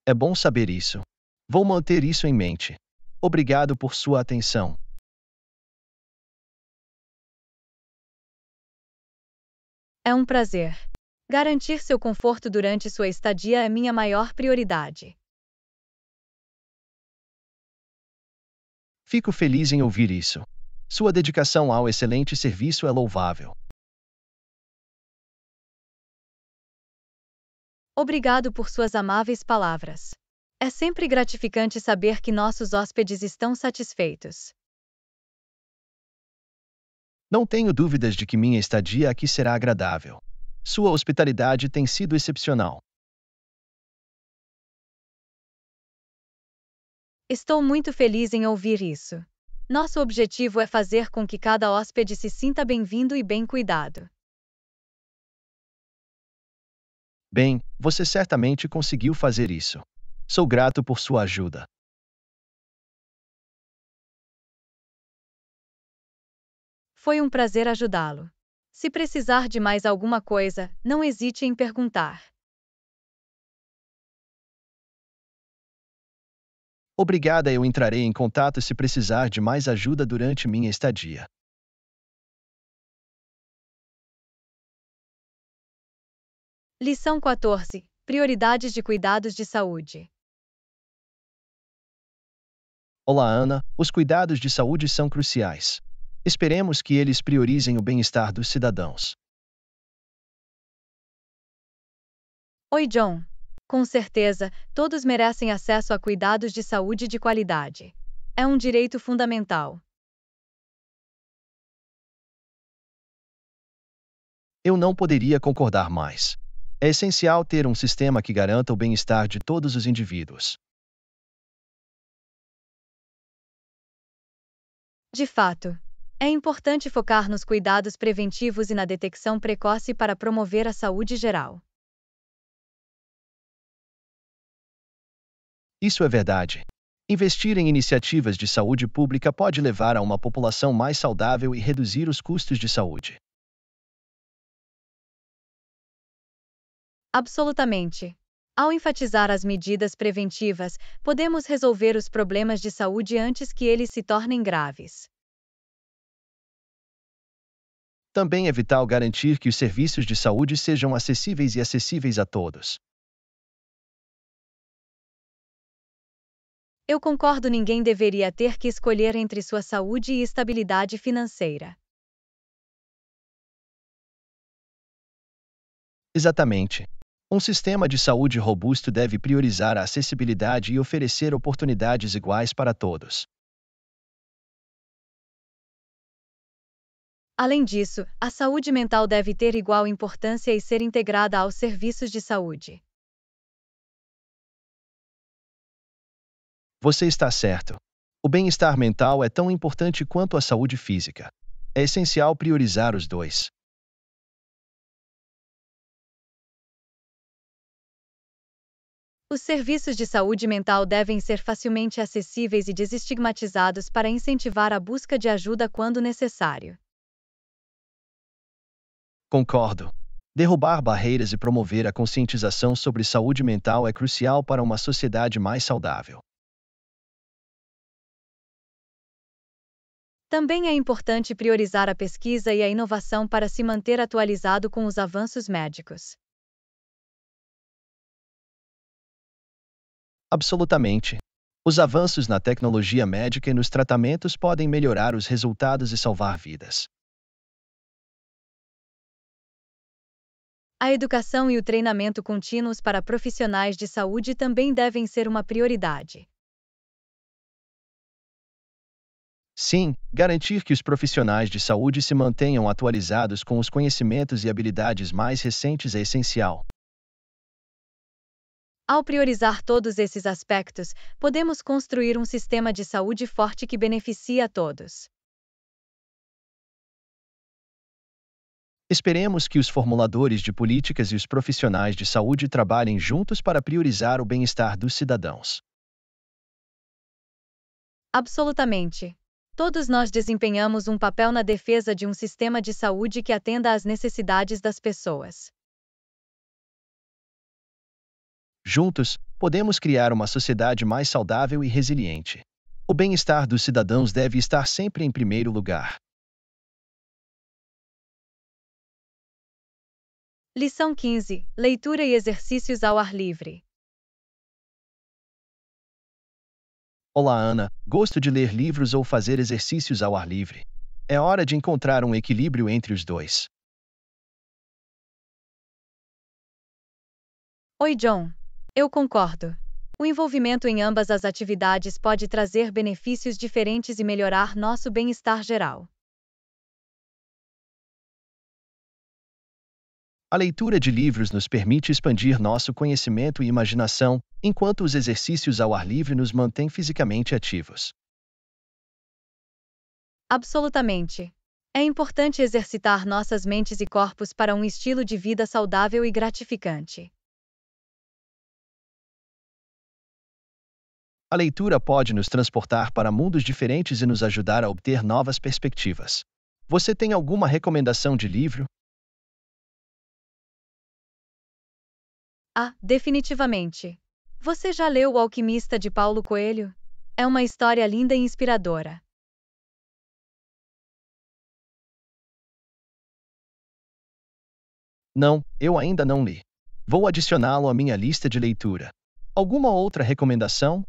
É bom saber isso. Vou manter isso em mente. Obrigado por sua atenção. É um prazer. Garantir seu conforto durante sua estadia é minha maior prioridade. Fico feliz em ouvir isso. Sua dedicação ao excelente serviço é louvável. Obrigado por suas amáveis palavras. É sempre gratificante saber que nossos hóspedes estão satisfeitos. Não tenho dúvidas de que minha estadia aqui será agradável. Sua hospitalidade tem sido excepcional. Estou muito feliz em ouvir isso. Nosso objetivo é fazer com que cada hóspede se sinta bem-vindo e bem cuidado. Bem, você certamente conseguiu fazer isso. Sou grato por sua ajuda. Foi um prazer ajudá-lo. Se precisar de mais alguma coisa, não hesite em perguntar. Obrigada, eu entrarei em contato se precisar de mais ajuda durante minha estadia. Lição 14 Prioridades de cuidados de saúde. Olá, Ana. Os cuidados de saúde são cruciais. Esperemos que eles priorizem o bem-estar dos cidadãos. Oi, John. Com certeza, todos merecem acesso a cuidados de saúde de qualidade. É um direito fundamental. Eu não poderia concordar mais. É essencial ter um sistema que garanta o bem-estar de todos os indivíduos. De fato, é importante focar nos cuidados preventivos e na detecção precoce para promover a saúde geral. Isso é verdade. Investir em iniciativas de saúde pública pode levar a uma população mais saudável e reduzir os custos de saúde. Absolutamente. Ao enfatizar as medidas preventivas, podemos resolver os problemas de saúde antes que eles se tornem graves. Também é vital garantir que os serviços de saúde sejam acessíveis e acessíveis a todos. Eu concordo, ninguém deveria ter que escolher entre sua saúde e estabilidade financeira. Exatamente. Um sistema de saúde robusto deve priorizar a acessibilidade e oferecer oportunidades iguais para todos. Além disso, a saúde mental deve ter igual importância e ser integrada aos serviços de saúde. Você está certo. O bem-estar mental é tão importante quanto a saúde física. É essencial priorizar os dois. Os serviços de saúde mental devem ser facilmente acessíveis e desestigmatizados para incentivar a busca de ajuda quando necessário. Concordo. Derrubar barreiras e promover a conscientização sobre saúde mental é crucial para uma sociedade mais saudável. Também é importante priorizar a pesquisa e a inovação para se manter atualizado com os avanços médicos. Absolutamente. Os avanços na tecnologia médica e nos tratamentos podem melhorar os resultados e salvar vidas. A educação e o treinamento contínuos para profissionais de saúde também devem ser uma prioridade. Sim, garantir que os profissionais de saúde se mantenham atualizados com os conhecimentos e habilidades mais recentes é essencial. Ao priorizar todos esses aspectos, podemos construir um sistema de saúde forte que beneficie a todos. Esperemos que os formuladores de políticas e os profissionais de saúde trabalhem juntos para priorizar o bem-estar dos cidadãos. Absolutamente. Todos nós desempenhamos um papel na defesa de um sistema de saúde que atenda às necessidades das pessoas. Juntos, podemos criar uma sociedade mais saudável e resiliente. O bem-estar dos cidadãos deve estar sempre em primeiro lugar. Lição 15: Leitura e exercícios ao ar livre. Olá, Ana. Gosto de ler livros ou fazer exercícios ao ar livre. É hora de encontrar um equilíbrio entre os dois. Oi, John. Eu concordo. O envolvimento em ambas as atividades pode trazer benefícios diferentes e melhorar nosso bem-estar geral. A leitura de livros nos permite expandir nosso conhecimento e imaginação, enquanto os exercícios ao ar livre nos mantêm fisicamente ativos. Absolutamente. É importante exercitar nossas mentes e corpos para um estilo de vida saudável e gratificante. A leitura pode nos transportar para mundos diferentes e nos ajudar a obter novas perspectivas. Você tem alguma recomendação de livro, Ah, definitivamente. Você já leu O Alquimista de Paulo Coelho? É uma história linda e inspiradora. Não, eu ainda não li. Vou adicioná-lo à minha lista de leitura. Alguma outra recomendação?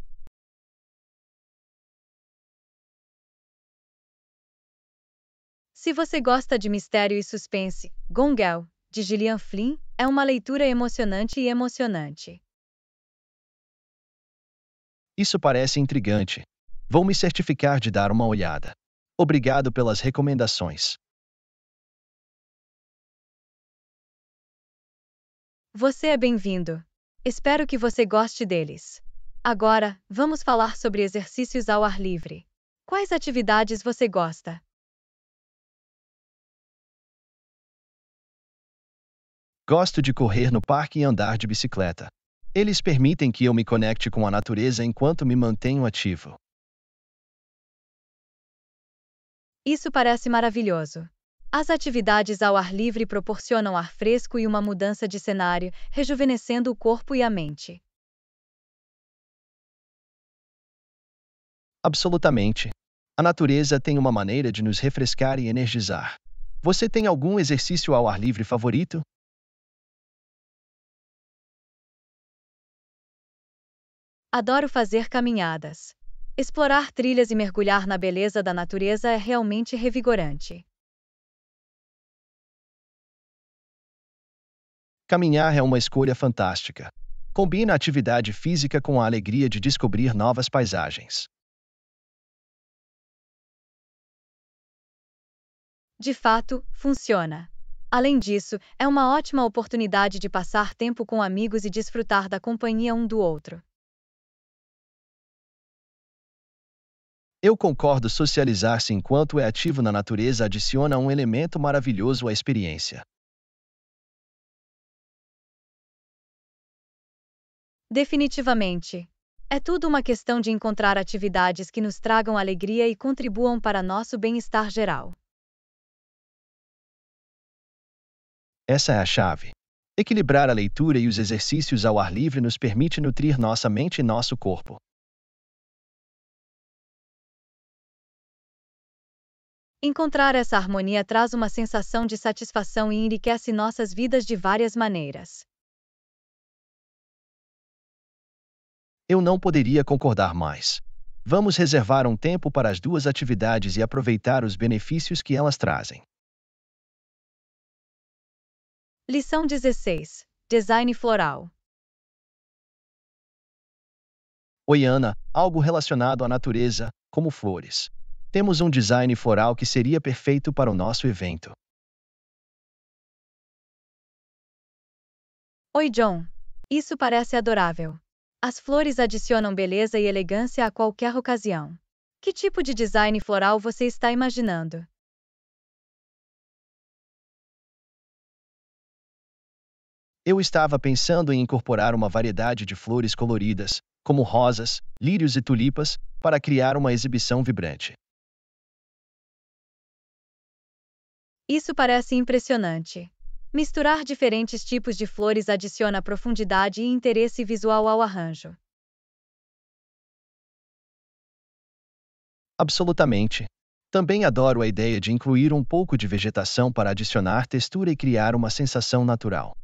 Se você gosta de mistério e suspense, Gongel, de Gillian Flynn, é uma leitura emocionante e emocionante. Isso parece intrigante. Vou me certificar de dar uma olhada. Obrigado pelas recomendações. Você é bem-vindo. Espero que você goste deles. Agora, vamos falar sobre exercícios ao ar livre. Quais atividades você gosta? Gosto de correr no parque e andar de bicicleta. Eles permitem que eu me conecte com a natureza enquanto me mantenho ativo. Isso parece maravilhoso. As atividades ao ar livre proporcionam ar fresco e uma mudança de cenário, rejuvenescendo o corpo e a mente. Absolutamente. A natureza tem uma maneira de nos refrescar e energizar. Você tem algum exercício ao ar livre favorito? Adoro fazer caminhadas. Explorar trilhas e mergulhar na beleza da natureza é realmente revigorante. Caminhar é uma escolha fantástica. Combina a atividade física com a alegria de descobrir novas paisagens. De fato, funciona. Além disso, é uma ótima oportunidade de passar tempo com amigos e desfrutar da companhia um do outro. Eu concordo, socializar-se enquanto é ativo na natureza adiciona um elemento maravilhoso à experiência. Definitivamente. É tudo uma questão de encontrar atividades que nos tragam alegria e contribuam para nosso bem-estar geral. Essa é a chave. Equilibrar a leitura e os exercícios ao ar livre nos permite nutrir nossa mente e nosso corpo. Encontrar essa harmonia traz uma sensação de satisfação e enriquece nossas vidas de várias maneiras. Eu não poderia concordar mais. Vamos reservar um tempo para as duas atividades e aproveitar os benefícios que elas trazem. Lição 16: Design Floral. Oi, Ana, algo relacionado à natureza, como flores. Temos um design floral que seria perfeito para o nosso evento. Oi, John. Isso parece adorável. As flores adicionam beleza e elegância a qualquer ocasião. Que tipo de design floral você está imaginando? Eu estava pensando em incorporar uma variedade de flores coloridas, como rosas, lírios e tulipas, para criar uma exibição vibrante. Isso parece impressionante. Misturar diferentes tipos de flores adiciona profundidade e interesse visual ao arranjo. Absolutamente. Também adoro a ideia de incluir um pouco de vegetação para adicionar textura e criar uma sensação natural.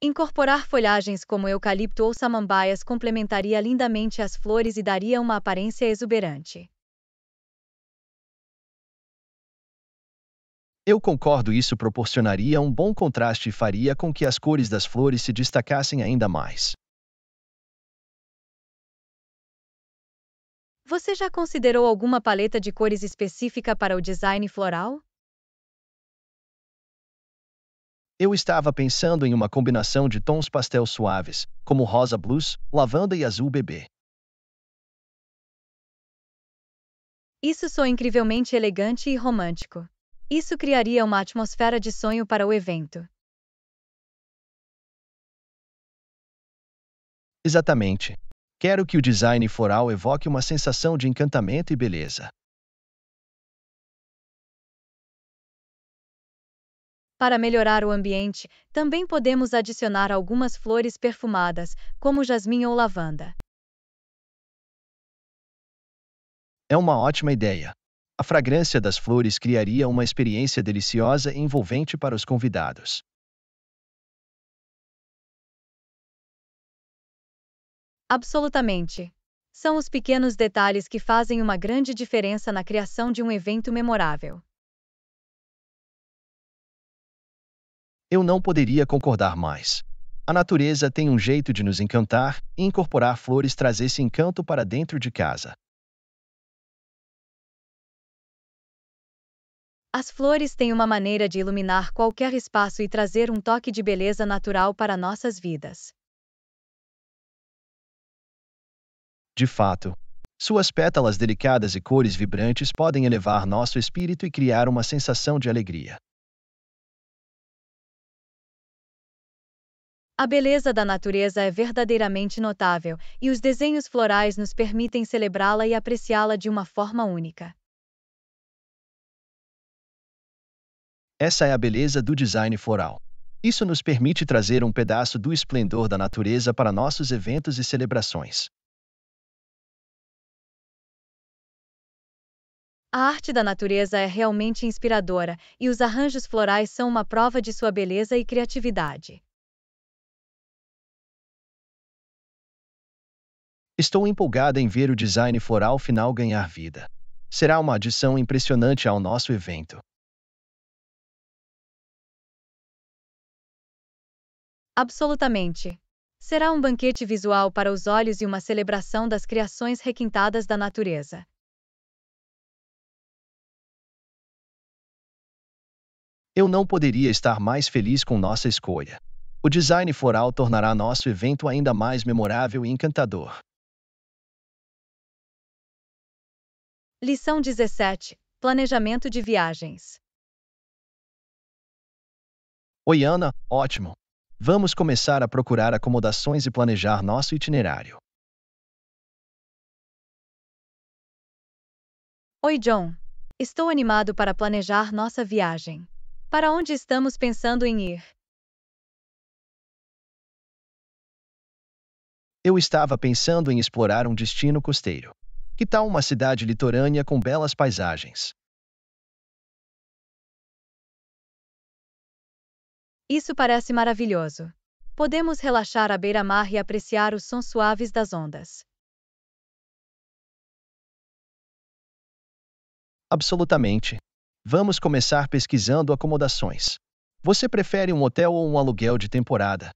Incorporar folhagens como eucalipto ou samambaias complementaria lindamente as flores e daria uma aparência exuberante. Eu concordo, isso proporcionaria um bom contraste e faria com que as cores das flores se destacassem ainda mais. Você já considerou alguma paleta de cores específica para o design floral? Eu estava pensando em uma combinação de tons pastel suaves, como rosa blues, lavanda e azul bebê. Isso soa incrivelmente elegante e romântico. Isso criaria uma atmosfera de sonho para o evento. Exatamente. Quero que o design floral evoque uma sensação de encantamento e beleza. Para melhorar o ambiente, também podemos adicionar algumas flores perfumadas, como jasmim ou lavanda. É uma ótima ideia. A fragrância das flores criaria uma experiência deliciosa e envolvente para os convidados. Absolutamente. São os pequenos detalhes que fazem uma grande diferença na criação de um evento memorável. Eu não poderia concordar mais. A natureza tem um jeito de nos encantar, e incorporar flores traz esse encanto para dentro de casa. As flores têm uma maneira de iluminar qualquer espaço e trazer um toque de beleza natural para nossas vidas. De fato, suas pétalas delicadas e cores vibrantes podem elevar nosso espírito e criar uma sensação de alegria. A beleza da natureza é verdadeiramente notável, e os desenhos florais nos permitem celebrá-la e apreciá-la de uma forma única. Essa é a beleza do design floral. Isso nos permite trazer um pedaço do esplendor da natureza para nossos eventos e celebrações. A arte da natureza é realmente inspiradora e os arranjos florais são uma prova de sua beleza e criatividade. Estou empolgada em ver o design floral final ganhar vida. Será uma adição impressionante ao nosso evento. Absolutamente. Será um banquete visual para os olhos e uma celebração das criações requintadas da natureza. Eu não poderia estar mais feliz com nossa escolha. O design floral tornará nosso evento ainda mais memorável e encantador. Lição 17 Planejamento de viagens. Oi, Ana, ótimo. Vamos começar a procurar acomodações e planejar nosso itinerário. Oi, John. Estou animado para planejar nossa viagem. Para onde estamos pensando em ir? Eu estava pensando em explorar um destino costeiro. Que tal uma cidade litorânea com belas paisagens? Isso parece maravilhoso. Podemos relaxar à beira-mar e apreciar os sons suaves das ondas. Absolutamente. Vamos começar pesquisando acomodações. Você prefere um hotel ou um aluguel de temporada?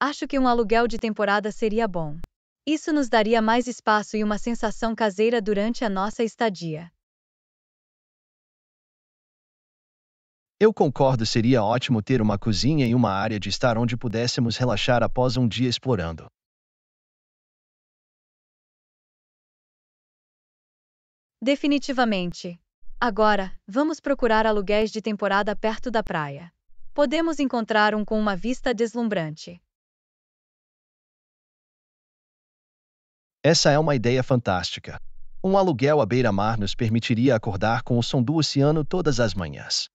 Acho que um aluguel de temporada seria bom. Isso nos daria mais espaço e uma sensação caseira durante a nossa estadia. Eu concordo, seria ótimo ter uma cozinha e uma área de estar onde pudéssemos relaxar após um dia explorando. Definitivamente. Agora, vamos procurar aluguéis de temporada perto da praia. Podemos encontrar um com uma vista deslumbrante. Essa é uma ideia fantástica. Um aluguel à beira-mar nos permitiria acordar com o som do oceano todas as manhãs.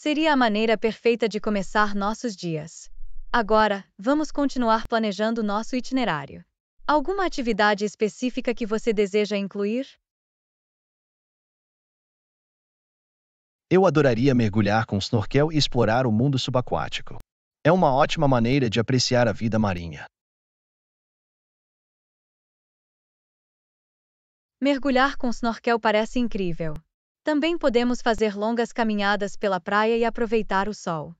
Seria a maneira perfeita de começar nossos dias. Agora, vamos continuar planejando nosso itinerário. Alguma atividade específica que você deseja incluir? Eu adoraria mergulhar com snorkel e explorar o mundo subaquático. É uma ótima maneira de apreciar a vida marinha. Mergulhar com snorkel parece incrível. Também podemos fazer longas caminhadas pela praia e aproveitar o sol.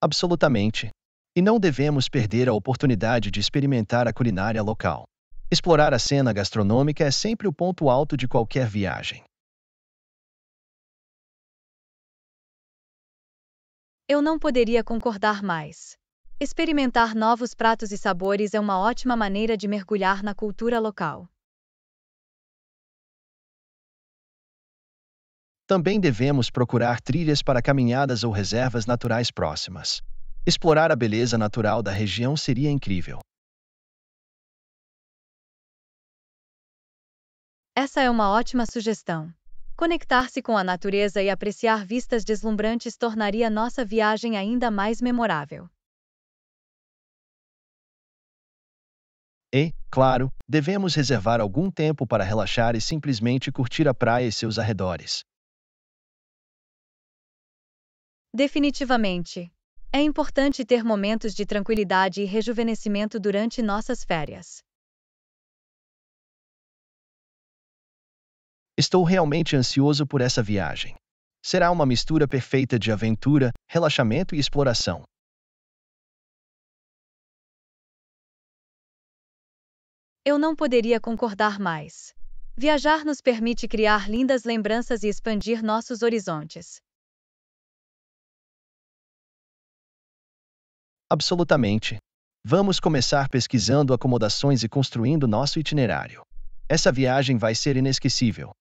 Absolutamente. E não devemos perder a oportunidade de experimentar a culinária local. Explorar a cena gastronômica é sempre o ponto alto de qualquer viagem. Eu não poderia concordar mais. Experimentar novos pratos e sabores é uma ótima maneira de mergulhar na cultura local. Também devemos procurar trilhas para caminhadas ou reservas naturais próximas. Explorar a beleza natural da região seria incrível. Essa é uma ótima sugestão. Conectar-se com a natureza e apreciar vistas deslumbrantes tornaria nossa viagem ainda mais memorável. E, claro, devemos reservar algum tempo para relaxar e simplesmente curtir a praia e seus arredores. Definitivamente. É importante ter momentos de tranquilidade e rejuvenescimento durante nossas férias. Estou realmente ansioso por essa viagem. Será uma mistura perfeita de aventura, relaxamento e exploração. Eu não poderia concordar mais. Viajar nos permite criar lindas lembranças e expandir nossos horizontes. Absolutamente. Vamos começar pesquisando acomodações e construindo nosso itinerário. Essa viagem vai ser inesquecível.